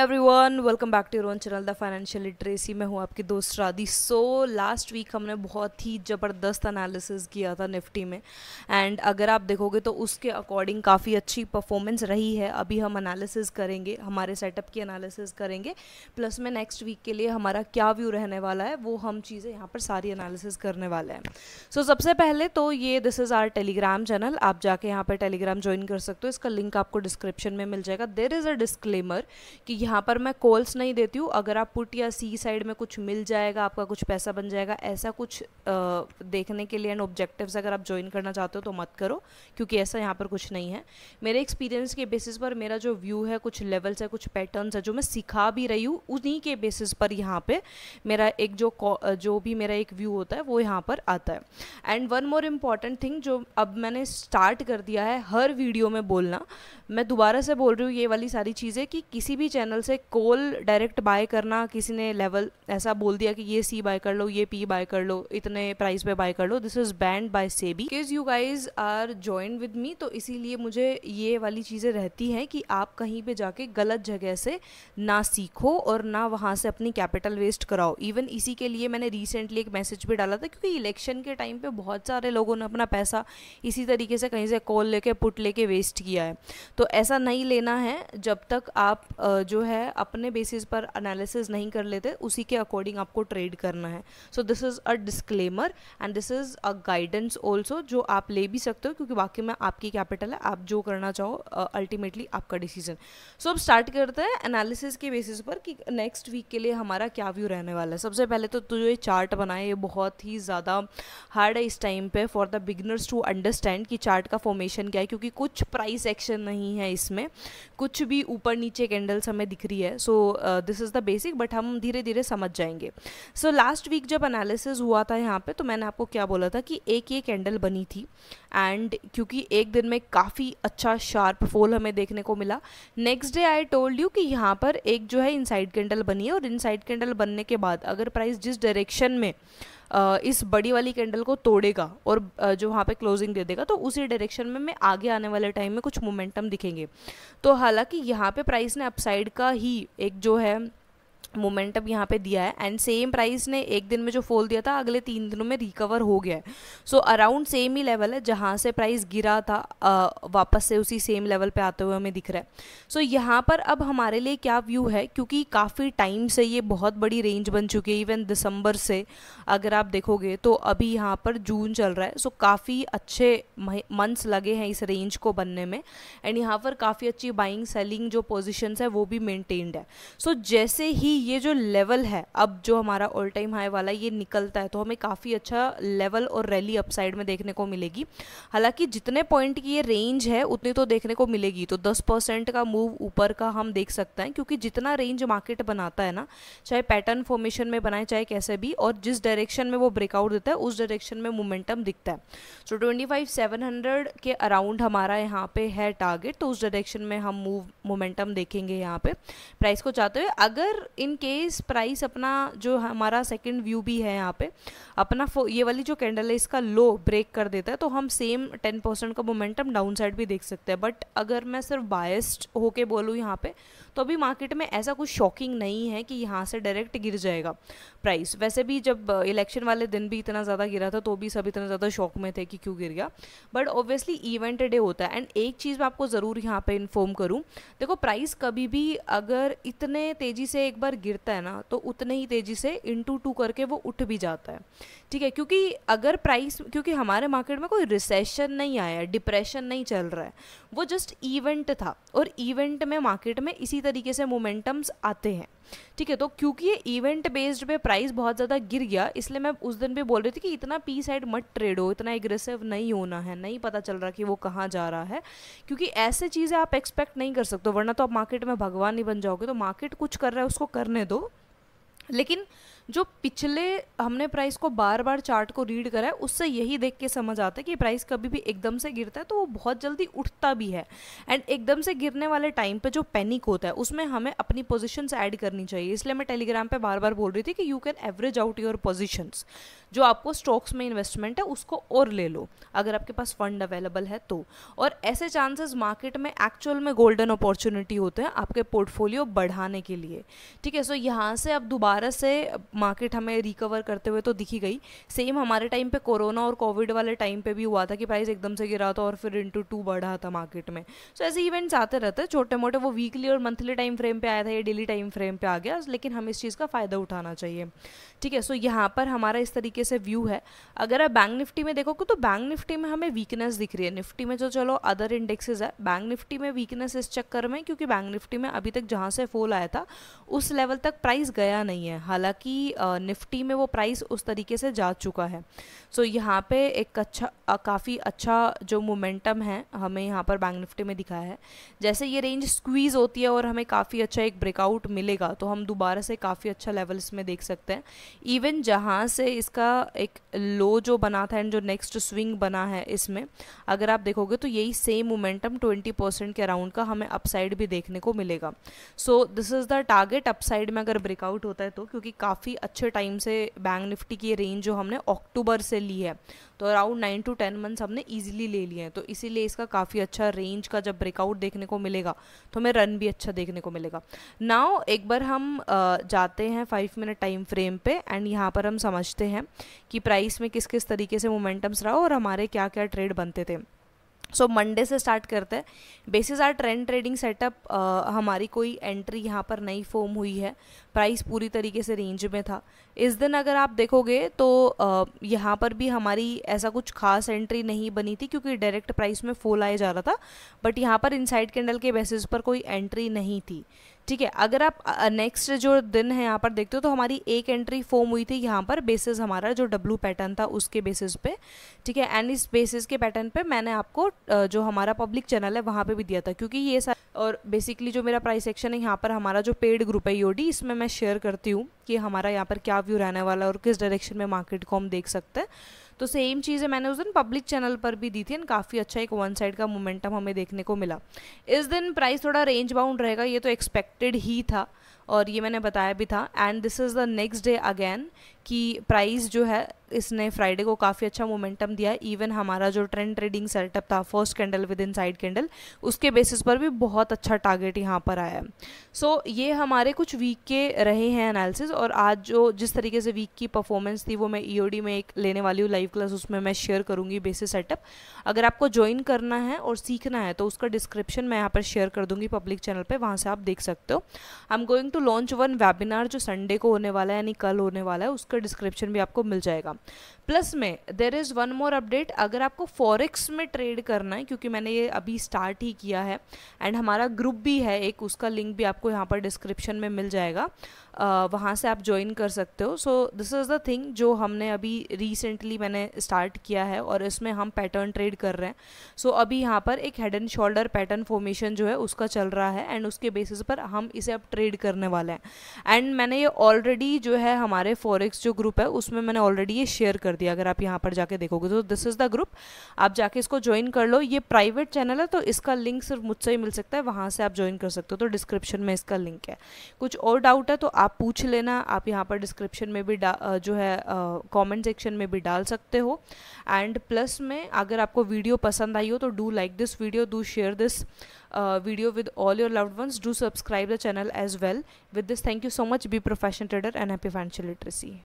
everyone welcome back to your own channel the financial literacy मैं हूँ आपकी दोस्त राधी सो लास्ट वीक हमने बहुत ही ज़बरदस्त एनालिसिस किया था निफ्टी में एंड अगर आप देखोगे तो उसके अकॉर्डिंग काफ़ी अच्छी परफॉर्मेंस रही है अभी हम एनालिसिस करेंगे हमारे सेटअप की एनालिसिस करेंगे प्लस में नेक्स्ट वीक के लिए हमारा क्या व्यू रहने वाला है वो हम चीज़ें यहाँ पर सारी एनालिसिस करने वाले हैं सो so, सबसे पहले तो ये this is our Telegram channel आप जाके यहाँ पर टेलीग्राम ज्वाइन कर सकते हो इसका लिंक आपको डिस्क्रिप्शन में मिल जाएगा देर इज़ अ डिस्क्लेमर कि यहाँ पर मैं कॉल्स नहीं देती हूँ अगर आप पुट या सी साइड में कुछ मिल जाएगा आपका कुछ पैसा बन जाएगा ऐसा कुछ आ, देखने के लिए एंड ऑब्जेक्टिव्स अगर आप ज्वाइन करना चाहते हो तो मत करो क्योंकि ऐसा यहाँ पर कुछ नहीं है मेरे एक्सपीरियंस के बेसिस पर मेरा जो व्यू है कुछ लेवल्स है कुछ पैटर्नस है जो मैं सिखा भी रही हूँ उन्हीं के बेसिस पर यहाँ पर मेरा एक जो जो भी मेरा एक व्यू होता है वो यहाँ पर आता है and one more important thing जो अब मैंने स्टार्ट कर दिया है हर वीडियो में बोलना मैं दोबारा से बोल रही हूँ ये वाली सारी चीज़ें कि किसी भी चैनल चैनल से कोल डायरेक्ट बाय करना किसी ने लेवल ऐसा बोल दिया कि ये सी बाय कर लो ये पी बाय कर लो इतने प्राइस पे बाय कर लो this is banned by SEBI because you guys are join with me तो इसीलिए मुझे ये वाली चीज़ें रहती हैं कि आप कहीं पे जाके गलत जगह से ना सीखो और ना वहां से अपनी कैपिटल वेस्ट कराओ इवन इसी के लिए मैंने रिसेंटली एक मैसेज भी डाला था क्योंकि इलेक्शन के टाइम पे बहुत सारे लोगों ने अपना पैसा इसी तरीके से कहीं से कॉल लेके पुट लेके वेस्ट किया है तो ऐसा नहीं लेना है जब तक आप जो है है अपने बेसिस पर एनालिसिस नहीं कर लेते उसी के अकॉर्डिंग आपको ट्रेड करना है so this is a disclaimer and this is a guidance also जो आप ले भी सकते हो क्योंकि बाकी में आपकी कैपिटल है आप जो करना चाहो अल्टीमेटली uh, आपका डिसीजन सो so, अब स्टार्ट करते हैं एनालिसिस के बेसिस पर कि नेक्स्ट वीक के लिए हमारा क्या व्यू रहने वाला है सबसे पहले तो जो ये चार्ट बनाए ये बहुत ही ज़्यादा हार्ड है इस टाइम पे for the beginners to understand कि चार्ट का फॉर्मेशन क्या है क्योंकि कुछ प्राइस एक्शन नहीं है इसमें कुछ भी ऊपर नीचे कैंडल्स हमें दिख रही है so this is the basic but हम धीरे धीरे समझ जाएंगे सो लास्ट वीक जब एनालिसिस हुआ था यहाँ पे तो मैंने आपको क्या बोला था कि एक ये कैंडल बनी थी एंड क्योंकि एक दिन में काफ़ी अच्छा शार्प फोल हमें देखने को मिला next day I told you कि यहाँ पर एक जो है इनसाइड कैंडल बनी है और इनसाइड कैंडल बनने के बाद अगर प्राइस जिस डायरेक्शन में इस बड़ी वाली कैंडल को तोड़ेगा और जो वहाँ पे क्लोजिंग दे देगा तो उसी डायरेक्शन में मैं आगे आने वाले टाइम में कुछ मोमेंटम दिखेंगे तो हालांकि यहाँ पे प्राइस ने अपसाइड का ही एक जो है मोमेंटम यहाँ पे दिया है एंड सेम प्राइस ने एक दिन में जो फोल दिया था अगले तीन दिनों में रिकवर हो गया है सो अराउंड सेम ही लेवल है जहाँ से प्राइस गिरा था आ, वापस से उसी सेम लेवल पे आते हुए हमें दिख रहा है सो so, यहाँ पर अब हमारे लिए क्या व्यू है क्योंकि काफ़ी टाइम से ये बहुत बड़ी रेंज बन चुकी है इवन दिसंबर से अगर आप देखोगे तो अभी यहाँ पर जून चल रहा है सो so, काफ़ी अच्छे मंथ्स लगे हैं इस रेंज को बनने में एंड यहाँ पर काफ़ी अच्छी बाइंग सेलिंग जो पोजिशन है वो भी मेनटेन्ड है सो so, जैसे ही ये जो लेवल है अब जो हमारा ऑल टाइम हाई वाला ये निकलता है तो हमें काफ़ी अच्छा लेवल और रैली अपसाइड में देखने को मिलेगी हालांकि जितने पॉइंट की ये रेंज है उतनी तो देखने को मिलेगी तो दस परसेंट का मूव ऊपर का हम देख सकते हैं क्योंकि जितना रेंज मार्केट बनाता है ना चाहे पैटर्न फॉर्मेशन में बनाए चाहे कैसे भी और जिस डायरेक्शन में वो ब्रेकआउट देता है उस डायरेक्शन में मोमेंटम दिखता है so twenty five seven hundred के अराउंड हमारा यहाँ पे है टारगेट तो उस डायरेक्शन में हम मूव मोमेंटम देखेंगे यहाँ पे प्राइस को चाहते हुए अगर इन इन केस प्राइस अपना जो हमारा सेकंड व्यू भी है यहाँ पे अपना ये वाली जो कैंडल है इसका लो ब्रेक कर देता है तो हम सेम टेन परसेंट का मोमेंटम डाउन साइड भी देख सकते हैं बट अगर मैं सिर्फ बायस्ड होके बोलूँ यहाँ पे तो अभी मार्केट में ऐसा कुछ शॉकिंग नहीं है कि यहाँ से डायरेक्ट गिर जाएगा प्राइस वैसे भी जब इलेक्शन वाले दिन भी इतना ज़्यादा गिरा था तो भी सब इतना ज़्यादा शॉक में थे कि क्यों गिर गया बट ऑब्वियसली इवेंट डे होता है एंड एक चीज़ मैं आपको ज़रूर यहाँ पे इन्फॉर्म करूँ देखो प्राइस कभी भी अगर इतने तेज़ी से एक बार गिरता है ना तो उतने ही तेज़ी से इंटू टू करके वो उठ भी जाता है ठीक है क्योंकि अगर प्राइस क्योंकि हमारे मार्केट में कोई रिसेशन नहीं आया डिप्रेशन नहीं चल रहा है वो जस्ट इवेंट था और इवेंट में मार्केट में इसी तरीके से मोमेंटम्स आते हैं ठीक है तो क्योंकि ये इवेंट बेस्ड पे प्राइस बहुत ज़्यादा गिर गया इसलिए मैं उस दिन भी बोल रही थी कि इतना पी साइड मत ट्रेड हो इतना एग्रेसिव नहीं होना है नहीं पता चल रहा कि वो कहाँ जा रहा है क्योंकि ऐसे चीज़ें आप एक्सपेक्ट नहीं कर सकते वरना तो आप मार्केट में भगवान ही बन जाओगे तो मार्केट कुछ कर रहा है उसको करने दो लेकिन जो पिछले हमने प्राइस को बार बार चार्ट को रीड करा है उससे यही देख के समझ आता है कि प्राइस कभी भी एकदम से गिरता है तो वो बहुत जल्दी उठता भी है एंड एकदम से गिरने वाले टाइम पे जो पैनिक होता है उसमें हमें अपनी पोजिशंस ऐड करनी चाहिए इसलिए मैं टेलीग्राम पे बार बार बोल रही थी कि you can average out your positions जो आपको स्टॉक्स में इन्वेस्टमेंट है उसको और ले लो अगर आपके पास फंड अवेलेबल है तो और ऐसे चांसेस मार्केट में एक्चुअल में गोल्डन अपॉर्चुनिटी होते हैं आपके पोर्टफोलियो बढ़ाने के लिए ठीक है सो यहाँ से आप दोबारा से मार्केट हमें रिकवर करते हुए तो दिखी गई सेम हमारे टाइम पे कोरोना और कोविड वाले टाइम पे भी हुआ था कि प्राइस एकदम से गिरा था और फिर इंटू टू बढ़ा था मार्केट में सो so, ऐसे इवेंट्स आते रहते छोटे मोटे वो वीकली और मंथली टाइम फ्रेम पर आया था या डेली टाइम फ्रेम पर आ गया लेकिन हमें इस चीज़ का फ़ायदा उठाना चाहिए ठीक है सो यहाँ पर हमारा इस तरीके से व्यू है अगर आप बैंक निफ्टी में देखोगे तो बैंक निफ्टी में हमें वीकनेस दिख रही है निफ्टी में जो चलो अदर इंडेक्सेज है बैंक निफ्टी में वीकनेस इस चक्कर में क्योंकि बैंक निफ्टी में अभी तक जहाँ से फॉल आया था उस लेवल तक प्राइस गया नहीं है हालांकि निफ्टी में वो प्राइस उस तरीके से जा चुका है सो so, यहाँ पे एक अच्छा काफ़ी अच्छा जो मोमेंटम है हमें यहाँ पर बैंक निफ्टी में दिखाया है जैसे ये रेंज स्क्वीज़ होती है और हमें काफ़ी अच्छा एक ब्रेकआउट मिलेगा तो हम दोबारा से काफ़ी अच्छा लेवल इसमें देख सकते हैं इवन जहाँ से इसका एक लो जो बना था एंड जो नेक्स्ट स्विंग बना है इसमें अगर आप देखोगे तो यही सेम मोमेंटम ट्वेंटी परसेंट के अराउंड का हमें अपसाइड भी देखने को मिलेगा so this is the target upside में अगर ब्रेकआउट होता है तो क्योंकि काफ़ी अच्छे टाइम से बैंक निफ्टी की रेंज जो हमने अक्टूबर से ली है तो around nine to ten months हमने ईजिली ले लिए हैं तो इसीलिए इसका काफ़ी अच्छा रेंज का जब ब्रेकआउट देखने को मिलेगा तो हमें रन भी अच्छा देखने को मिलेगा नाव एक बार हम जाते हैं फाइव मिनट टाइम फ्रेम पे एंड यहाँ पर हम समझते हैं कि प्राइस में किस किस तरीके से मोमेंटम्स रहा और हमारे क्या क्या ट्रेड बनते थे सो मंडे से स्टार्ट करते हैं basis our trend trading setup हमारी कोई एंट्री यहाँ पर नई फॉर्म हुई है प्राइस पूरी तरीके से रेंज में था इस दिन अगर आप देखोगे तो uh, यहाँ पर भी हमारी ऐसा कुछ खास एंट्री नहीं बनी थी क्योंकि डायरेक्ट प्राइस में फोल आया जा रहा था बट यहाँ पर इनसाइड कैंडल के बेसिस पर कोई एंट्री नहीं थी ठीक है अगर आप नेक्स्ट जो दिन है यहाँ पर देखते हो तो हमारी एक एंट्री फॉर्म हुई थी यहाँ पर बेसिस हमारा जो डब्लू पैटर्न था उसके बेसिस पे ठीक है एंड इस बेसिस के पैटर्न पे मैंने आपको जो हमारा पब्लिक चैनल है वहाँ पे भी दिया था क्योंकि ये और बेसिकली जो मेरा प्राइस सेक्शन है यहाँ पर हमारा जो पेड ग्रुप है योडी e इसमें मैं शेयर करती हूँ कि हमारा यहाँ पर क्या व्यू रहने वाला है और किस डायरेक्शन में मार्केट को हम देख सकते हैं तो सेम चीज़ें मैंने उस दिन पब्लिक चैनल पर भी दी थी एंड काफ़ी अच्छा एक वन साइड का मोमेंटम हमें देखने को मिला इस दिन प्राइस थोड़ा रेंज बाउंड रहेगा ये तो एक्सपेक्टेड ही था और ये मैंने बताया भी था and this is the next day again कि प्राइस जो है इसने फ्राइडे को काफ़ी अच्छा मोमेंटम दिया इवन हमारा जो ट्रेंड ट्रेडिंग सेटअप था first candle with inside candle उसके बेसिस पर भी बहुत अच्छा टारगेट यहाँ पर आया सो so, ये हमारे कुछ वीक के रहे हैं एनालिसिस और आज जो जिस तरीके से वीक की परफॉर्मेंस थी वो मैं ई e में एक लेने वाली हूँ लाइव क्लास उसमें मैं शेयर करूँगी बेसिस सेटअप अगर आपको ज्वाइन करना है और सीखना है तो उसका डिस्क्रिप्शन मैं यहाँ पर शेयर कर दूँगी पब्लिक चैनल पर वहाँ से आप देख सकते हो I am going to launch one webinar जो संडे को होने वाला है यानी कल होने वाला है उसका उसका डिस्क्रिप्शन भी आपको मिल जाएगा प्लस में there is one more update अगर आपको फॉरेक्स में ट्रेड करना है क्योंकि मैंने ये अभी स्टार्ट ही किया है एंड हमारा ग्रुप भी है एक उसका लिंक भी आपको यहाँ पर डिस्क्रिप्शन में मिल जाएगा uh, वहाँ से आप ज्वाइन कर सकते हो so this is the thing जो हमने अभी रिसेंटली मैंने स्टार्ट किया है और इसमें हम पैटर्न ट्रेड कर रहे हैं सो so, अभी यहाँ पर एक head and shoulder pattern formation जो है उसका चल रहा है एंड उसके बेसिस पर हम इसे अब ट्रेड करने वाले हैं एंड मैंने ये ऑलरेडी जो है हमारे फॉरेक्स नेक्स्ट जो ग्रुप है उसमें मैंने ऑलरेडी ये शेयर कर दिया अगर आप यहाँ पर जाके देखोगे तो दिस इज़ द ग्रुप आप जाके इसको ज्वाइन कर लो ये प्राइवेट चैनल है तो इसका लिंक सिर्फ मुझसे ही मिल सकता है वहाँ से आप ज्वाइन कर सकते हो तो डिस्क्रिप्शन में इसका लिंक है कुछ और डाउट है तो आप पूछ लेना आप यहाँ पर डिस्क्रिप्शन में भी जो है कॉमेंट सेक्शन में भी डाल सकते हो एंड प्लस में अगर आपको वीडियो पसंद आई हो तो do like this video do share this video with all your loved ones do subscribe the channel as well with this thank you so much be profession trader and happy financial literacy